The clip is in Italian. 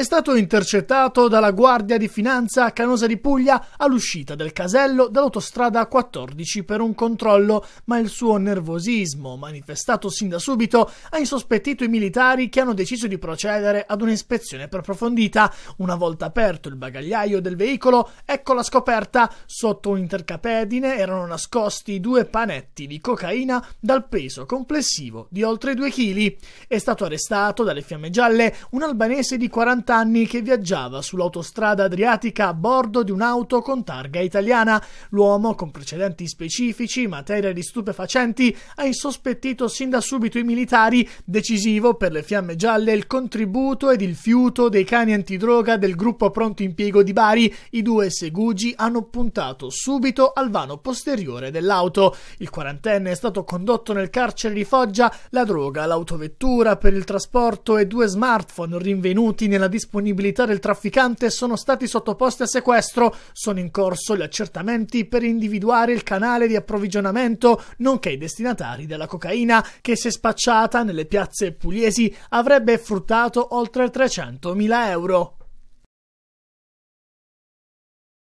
è stato intercettato dalla Guardia di Finanza a Canosa di Puglia all'uscita del casello dall'autostrada 14 per un controllo, ma il suo nervosismo, manifestato sin da subito, ha insospettito i militari che hanno deciso di procedere ad un'ispezione più approfondita. Una volta aperto il bagagliaio del veicolo, ecco la scoperta. Sotto un intercapedine erano nascosti due panetti di cocaina dal peso complessivo di oltre 2 kg. È stato arrestato dalle fiamme gialle un albanese di 40 28 anni che viaggiava sull'autostrada adriatica a bordo di un'auto con targa italiana. L'uomo, con precedenti specifici in materia di stupefacenti, ha insospettito sin da subito i militari, decisivo per le fiamme gialle il contributo ed il fiuto dei cani antidroga del gruppo pronto impiego di Bari. I due segugi hanno puntato subito al vano posteriore dell'auto. Il quarantenne è stato condotto nel carcere di Foggia, la droga, l'autovettura per il trasporto e due smartphone rinvenuti nella distanza disponibilità del trafficante sono stati sottoposti a sequestro, sono in corso gli accertamenti per individuare il canale di approvvigionamento, nonché i destinatari della cocaina, che se spacciata nelle piazze pugliesi avrebbe fruttato oltre 300.000 euro.